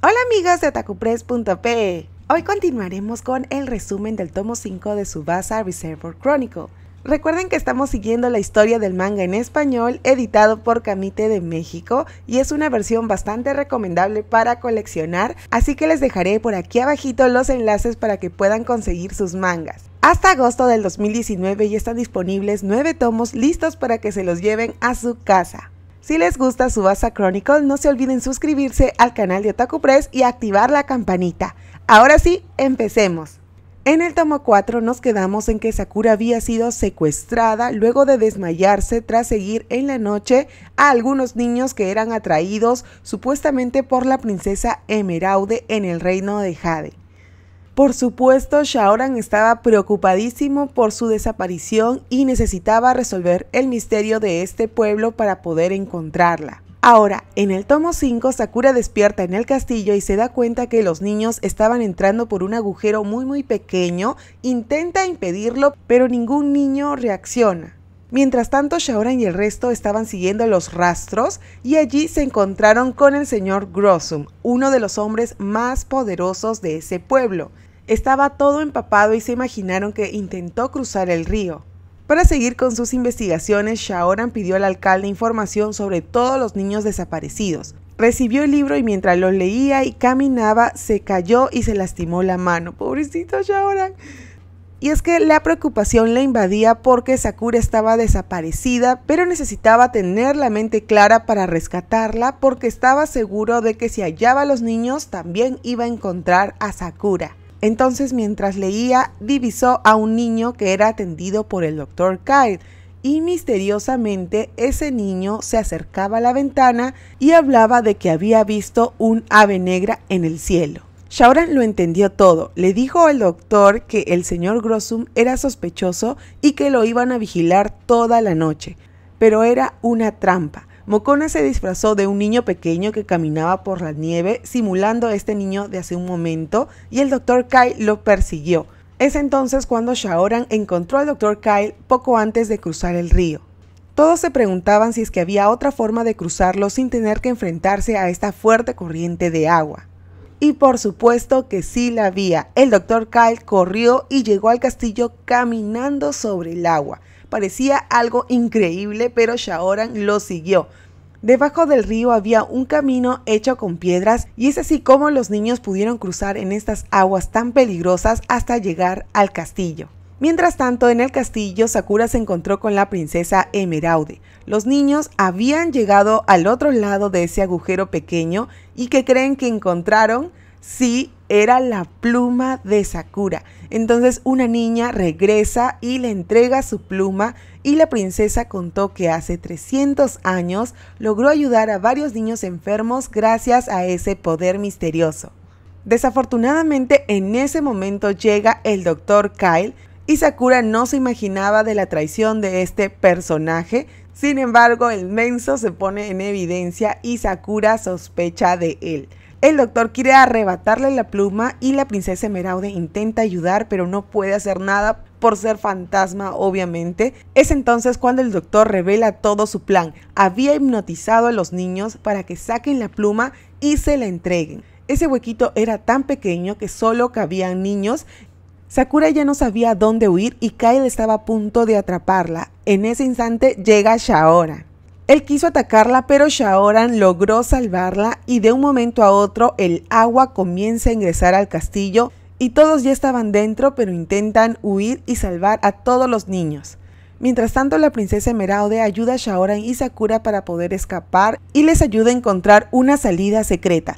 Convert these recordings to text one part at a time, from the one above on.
Hola amigos de Atacupress.pe! Hoy continuaremos con el resumen del tomo 5 de Subasa Reservoir Chronicle. Recuerden que estamos siguiendo la historia del manga en español editado por Camite de México y es una versión bastante recomendable para coleccionar, así que les dejaré por aquí abajito los enlaces para que puedan conseguir sus mangas. Hasta agosto del 2019 ya están disponibles 9 tomos listos para que se los lleven a su casa. Si les gusta Subasa Chronicle, no se olviden suscribirse al canal de Otaku Press y activar la campanita. Ahora sí, empecemos. En el tomo 4 nos quedamos en que Sakura había sido secuestrada luego de desmayarse tras seguir en la noche a algunos niños que eran atraídos supuestamente por la princesa Emeraude en el reino de Jade. Por supuesto, Shaoran estaba preocupadísimo por su desaparición y necesitaba resolver el misterio de este pueblo para poder encontrarla. Ahora, en el tomo 5, Sakura despierta en el castillo y se da cuenta que los niños estaban entrando por un agujero muy muy pequeño, intenta impedirlo, pero ningún niño reacciona. Mientras tanto, Shaoran y el resto estaban siguiendo los rastros y allí se encontraron con el señor Grossum, uno de los hombres más poderosos de ese pueblo. Estaba todo empapado y se imaginaron que intentó cruzar el río. Para seguir con sus investigaciones, Shaoran pidió al alcalde información sobre todos los niños desaparecidos. Recibió el libro y mientras lo leía y caminaba, se cayó y se lastimó la mano. Pobrecito Shaoran. Y es que la preocupación le invadía porque Sakura estaba desaparecida, pero necesitaba tener la mente clara para rescatarla porque estaba seguro de que si hallaba a los niños también iba a encontrar a Sakura. Entonces, mientras leía, divisó a un niño que era atendido por el doctor Kyle y misteriosamente ese niño se acercaba a la ventana y hablaba de que había visto un ave negra en el cielo. Shauran lo entendió todo. Le dijo al doctor que el señor Grossum era sospechoso y que lo iban a vigilar toda la noche. Pero era una trampa. Mokona se disfrazó de un niño pequeño que caminaba por la nieve simulando a este niño de hace un momento y el Dr. Kyle lo persiguió. Es entonces cuando Shaoran encontró al Dr. Kyle poco antes de cruzar el río. Todos se preguntaban si es que había otra forma de cruzarlo sin tener que enfrentarse a esta fuerte corriente de agua. Y por supuesto que sí la había. El Dr. Kyle corrió y llegó al castillo caminando sobre el agua. Parecía algo increíble, pero Shaoran lo siguió. Debajo del río había un camino hecho con piedras y es así como los niños pudieron cruzar en estas aguas tan peligrosas hasta llegar al castillo. Mientras tanto, en el castillo, Sakura se encontró con la princesa Emeraude. Los niños habían llegado al otro lado de ese agujero pequeño y que creen que encontraron, sí, era la pluma de Sakura. Entonces una niña regresa y le entrega su pluma y la princesa contó que hace 300 años logró ayudar a varios niños enfermos gracias a ese poder misterioso. Desafortunadamente en ese momento llega el doctor Kyle y Sakura no se imaginaba de la traición de este personaje, sin embargo el menso se pone en evidencia y Sakura sospecha de él. El doctor quiere arrebatarle la pluma y la princesa Emeraude intenta ayudar, pero no puede hacer nada por ser fantasma, obviamente. Es entonces cuando el doctor revela todo su plan. Había hipnotizado a los niños para que saquen la pluma y se la entreguen. Ese huequito era tan pequeño que solo cabían niños Sakura ya no sabía dónde huir y Kyle estaba a punto de atraparla. En ese instante llega Shaora. Él quiso atacarla, pero Shaoran logró salvarla y de un momento a otro el agua comienza a ingresar al castillo y todos ya estaban dentro, pero intentan huir y salvar a todos los niños. Mientras tanto, la princesa Emeraude ayuda a Shaoran y Sakura para poder escapar y les ayuda a encontrar una salida secreta.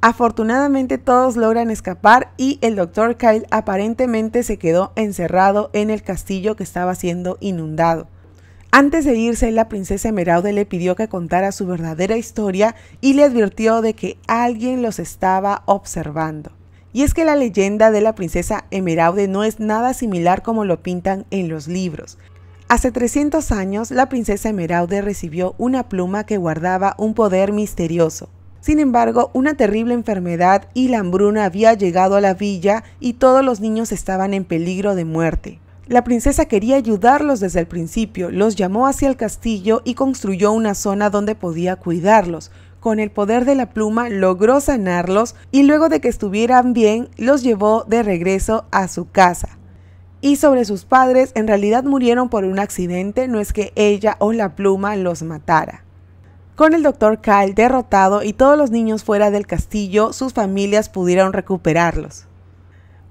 Afortunadamente todos logran escapar y el Dr. Kyle aparentemente se quedó encerrado en el castillo que estaba siendo inundado. Antes de irse, la princesa Emeraude le pidió que contara su verdadera historia y le advirtió de que alguien los estaba observando. Y es que la leyenda de la princesa Emeraude no es nada similar como lo pintan en los libros. Hace 300 años, la princesa Emeraude recibió una pluma que guardaba un poder misterioso. Sin embargo, una terrible enfermedad y la hambruna había llegado a la villa y todos los niños estaban en peligro de muerte. La princesa quería ayudarlos desde el principio, los llamó hacia el castillo y construyó una zona donde podía cuidarlos. Con el poder de la pluma logró sanarlos y luego de que estuvieran bien los llevó de regreso a su casa. Y sobre sus padres, en realidad murieron por un accidente, no es que ella o la pluma los matara. Con el doctor Kyle derrotado y todos los niños fuera del castillo, sus familias pudieron recuperarlos.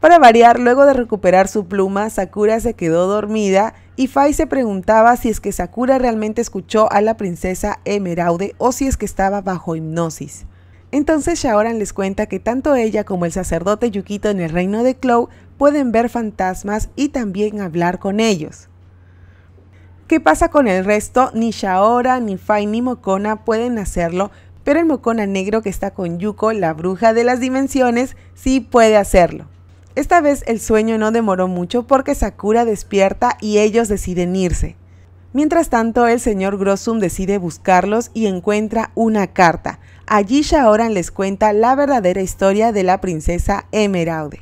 Para variar, luego de recuperar su pluma, Sakura se quedó dormida y Fai se preguntaba si es que Sakura realmente escuchó a la princesa Emeraude o si es que estaba bajo hipnosis. Entonces Shaoran les cuenta que tanto ella como el sacerdote Yukito en el reino de Clow pueden ver fantasmas y también hablar con ellos. ¿Qué pasa con el resto? Ni Shaora, ni Fai, ni Mokona pueden hacerlo, pero el Mokona negro que está con Yuko, la bruja de las dimensiones, sí puede hacerlo. Esta vez el sueño no demoró mucho porque Sakura despierta y ellos deciden irse. Mientras tanto, el señor Grossum decide buscarlos y encuentra una carta. Allí Shaoran les cuenta la verdadera historia de la princesa Emeraude.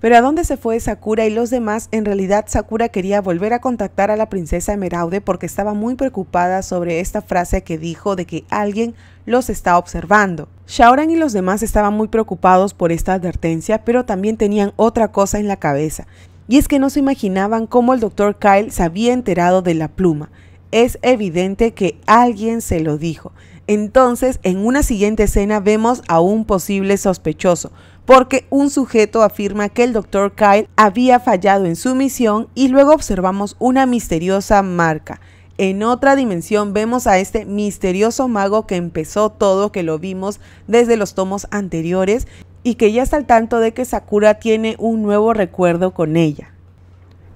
Pero ¿a dónde se fue Sakura y los demás? En realidad Sakura quería volver a contactar a la princesa Emeraude porque estaba muy preocupada sobre esta frase que dijo de que alguien los está observando. Shaoran y los demás estaban muy preocupados por esta advertencia, pero también tenían otra cosa en la cabeza, y es que no se imaginaban cómo el doctor Kyle se había enterado de la pluma. Es evidente que alguien se lo dijo. Entonces, en una siguiente escena vemos a un posible sospechoso, porque un sujeto afirma que el doctor Kyle había fallado en su misión y luego observamos una misteriosa marca. En otra dimensión vemos a este misterioso mago que empezó todo, que lo vimos desde los tomos anteriores y que ya está al tanto de que Sakura tiene un nuevo recuerdo con ella.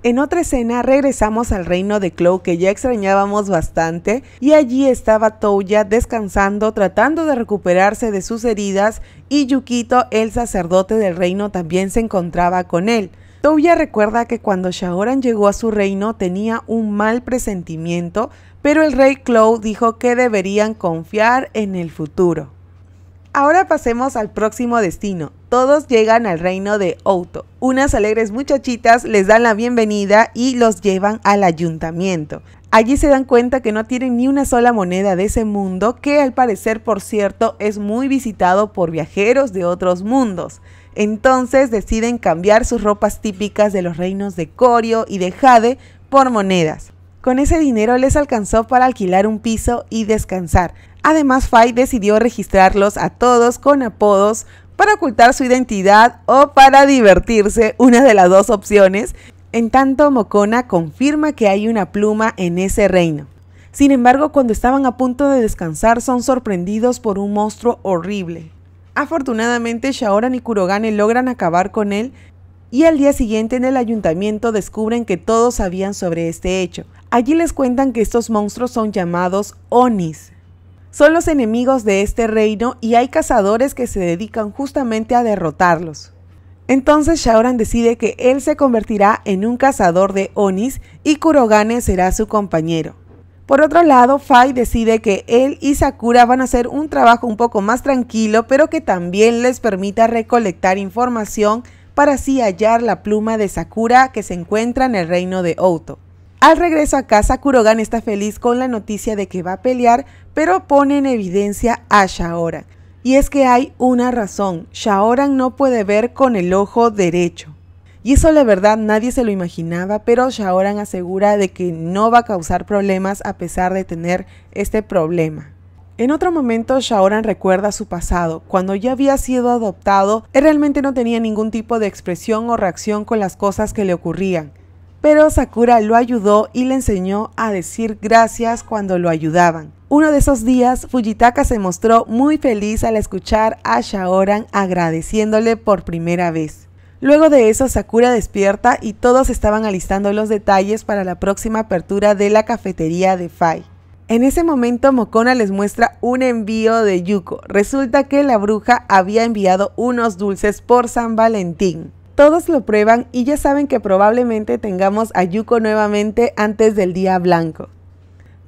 En otra escena regresamos al reino de Chloe que ya extrañábamos bastante y allí estaba Touya descansando tratando de recuperarse de sus heridas y Yukito, el sacerdote del reino, también se encontraba con él. Touya recuerda que cuando Shaoran llegó a su reino tenía un mal presentimiento, pero el rey Chloe dijo que deberían confiar en el futuro. Ahora pasemos al próximo destino. Todos llegan al reino de Outo. Unas alegres muchachitas les dan la bienvenida y los llevan al ayuntamiento. Allí se dan cuenta que no tienen ni una sola moneda de ese mundo, que al parecer, por cierto, es muy visitado por viajeros de otros mundos. Entonces deciden cambiar sus ropas típicas de los reinos de Corio y de Jade por monedas. Con ese dinero les alcanzó para alquilar un piso y descansar. Además, Fai decidió registrarlos a todos con apodos para ocultar su identidad o para divertirse, una de las dos opciones. En tanto, Mokona confirma que hay una pluma en ese reino. Sin embargo, cuando estaban a punto de descansar, son sorprendidos por un monstruo horrible. Afortunadamente, Shaoran y Kurogane logran acabar con él y al día siguiente en el ayuntamiento descubren que todos sabían sobre este hecho. Allí les cuentan que estos monstruos son llamados Onis, son los enemigos de este reino y hay cazadores que se dedican justamente a derrotarlos. Entonces Shaoran decide que él se convertirá en un cazador de Onis y Kurogane será su compañero. Por otro lado, Fai decide que él y Sakura van a hacer un trabajo un poco más tranquilo, pero que también les permita recolectar información para así hallar la pluma de Sakura que se encuentra en el reino de Oto. Al regreso a casa, Kurogan está feliz con la noticia de que va a pelear, pero pone en evidencia a Shaoran. Y es que hay una razón, Shaoran no puede ver con el ojo derecho. Y eso la verdad nadie se lo imaginaba, pero Shaoran asegura de que no va a causar problemas a pesar de tener este problema. En otro momento, Shaoran recuerda su pasado. Cuando ya había sido adoptado, él realmente no tenía ningún tipo de expresión o reacción con las cosas que le ocurrían pero Sakura lo ayudó y le enseñó a decir gracias cuando lo ayudaban. Uno de esos días, Fujitaka se mostró muy feliz al escuchar a Shaoran agradeciéndole por primera vez. Luego de eso, Sakura despierta y todos estaban alistando los detalles para la próxima apertura de la cafetería de Fai. En ese momento Mokona les muestra un envío de Yuko. Resulta que la bruja había enviado unos dulces por San Valentín. Todos lo prueban y ya saben que probablemente tengamos a Yuko nuevamente antes del día blanco.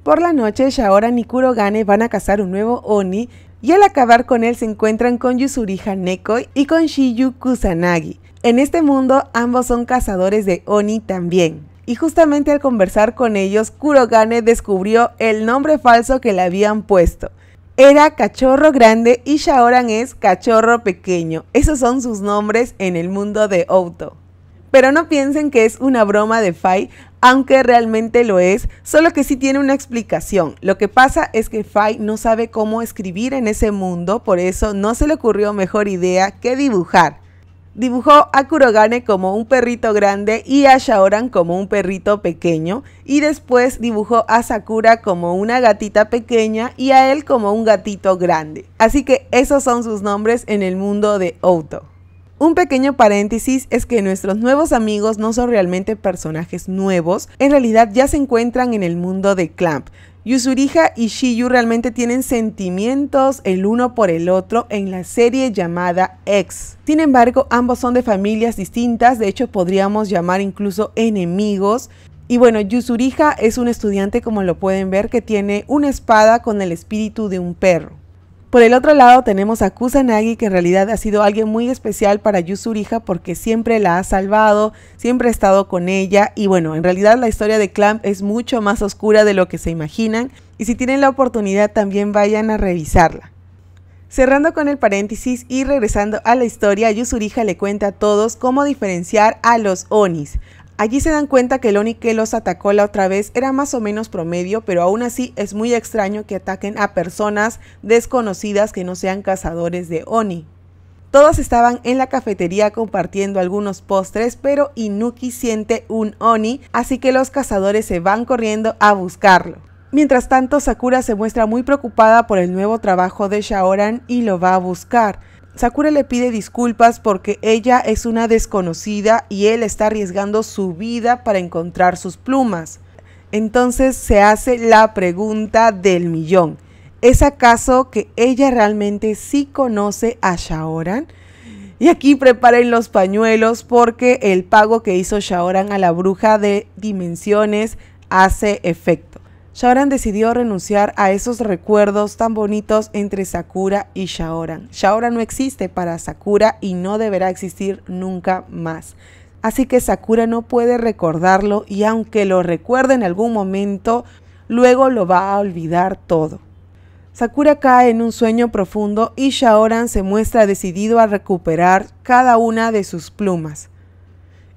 Por la noche, Shaoran y Kurogane van a cazar un nuevo Oni y al acabar con él se encuentran con Yusuriha Nekoi y con Shiyu Kusanagi. En este mundo, ambos son cazadores de Oni también. Y justamente al conversar con ellos, Kurogane descubrió el nombre falso que le habían puesto era cachorro grande y Shaoran es cachorro pequeño. Esos son sus nombres en el mundo de Outo. Pero no piensen que es una broma de Fai, aunque realmente lo es, solo que sí tiene una explicación. Lo que pasa es que Fai no sabe cómo escribir en ese mundo, por eso no se le ocurrió mejor idea que dibujar. Dibujó a Kurogane como un perrito grande y a Shaoran como un perrito pequeño. Y después dibujó a Sakura como una gatita pequeña y a él como un gatito grande. Así que esos son sus nombres en el mundo de Outo. Un pequeño paréntesis es que nuestros nuevos amigos no son realmente personajes nuevos, en realidad ya se encuentran en el mundo de Clamp. Yuzuriha y Shiyu realmente tienen sentimientos el uno por el otro en la serie llamada X. Sin embargo, ambos son de familias distintas, de hecho podríamos llamar incluso enemigos. Y bueno, Yuzuriha es un estudiante, como lo pueden ver, que tiene una espada con el espíritu de un perro. Por el otro lado tenemos a Kusanagi, que en realidad ha sido alguien muy especial para Yusurija porque siempre la ha salvado, siempre ha estado con ella y bueno, en realidad la historia de Clamp es mucho más oscura de lo que se imaginan y si tienen la oportunidad también vayan a revisarla. Cerrando con el paréntesis y regresando a la historia, Yusurija le cuenta a todos cómo diferenciar a los Onis, Allí se dan cuenta que el Oni que los atacó la otra vez era más o menos promedio, pero aún así es muy extraño que ataquen a personas desconocidas que no sean cazadores de Oni. Todos estaban en la cafetería compartiendo algunos postres, pero Inuki siente un Oni, así que los cazadores se van corriendo a buscarlo. Mientras tanto, Sakura se muestra muy preocupada por el nuevo trabajo de Shaoran y lo va a buscar. Sakura le pide disculpas porque ella es una desconocida y él está arriesgando su vida para encontrar sus plumas. Entonces se hace la pregunta del millón. ¿Es acaso que ella realmente sí conoce a Shaoran? Y aquí preparen los pañuelos porque el pago que hizo Shaoran a la bruja de dimensiones hace efecto. Shaoran decidió renunciar a esos recuerdos tan bonitos entre Sakura y Shaoran. Shaoran no existe para Sakura y no deberá existir nunca más. Así que Sakura no puede recordarlo y aunque lo recuerde en algún momento, luego lo va a olvidar todo. Sakura cae en un sueño profundo y Shaoran se muestra decidido a recuperar cada una de sus plumas.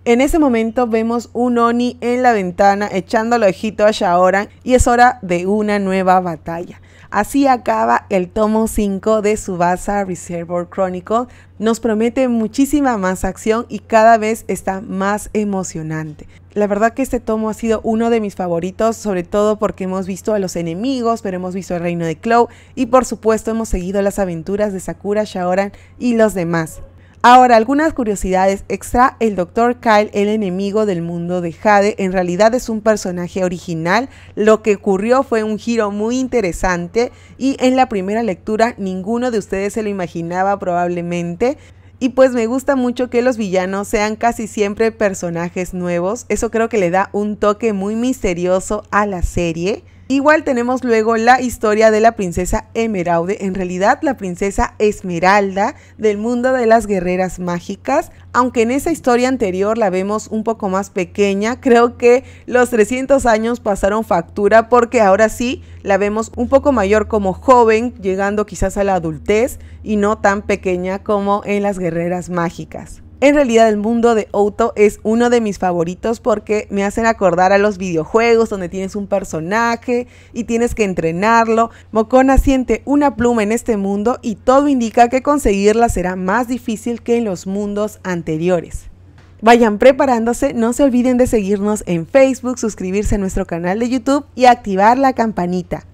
En ese momento vemos un Oni en la ventana echando el ojito a Shaoran y es hora de una nueva batalla. Así acaba el tomo 5 de Subasa Reservoir Chronicle. Nos promete muchísima más acción y cada vez está más emocionante. La verdad que este tomo ha sido uno de mis favoritos, sobre todo porque hemos visto a los enemigos, pero hemos visto el reino de Clow y por supuesto hemos seguido las aventuras de Sakura, Shaoran y los demás. Ahora, algunas curiosidades extra. El Dr. Kyle, el enemigo del mundo de Jade, en realidad es un personaje original. Lo que ocurrió fue un giro muy interesante y en la primera lectura ninguno de ustedes se lo imaginaba probablemente. Y pues me gusta mucho que los villanos sean casi siempre personajes nuevos. Eso creo que le da un toque muy misterioso a la serie. Igual tenemos luego la historia de la princesa Emeraude, en realidad la princesa Esmeralda del mundo de las guerreras mágicas, aunque en esa historia anterior la vemos un poco más pequeña, creo que los 300 años pasaron factura porque ahora sí la vemos un poco mayor como joven, llegando quizás a la adultez y no tan pequeña como en las guerreras mágicas. En realidad el mundo de Auto es uno de mis favoritos porque me hacen acordar a los videojuegos donde tienes un personaje y tienes que entrenarlo. Mokona siente una pluma en este mundo y todo indica que conseguirla será más difícil que en los mundos anteriores. Vayan preparándose, no se olviden de seguirnos en Facebook, suscribirse a nuestro canal de YouTube y activar la campanita.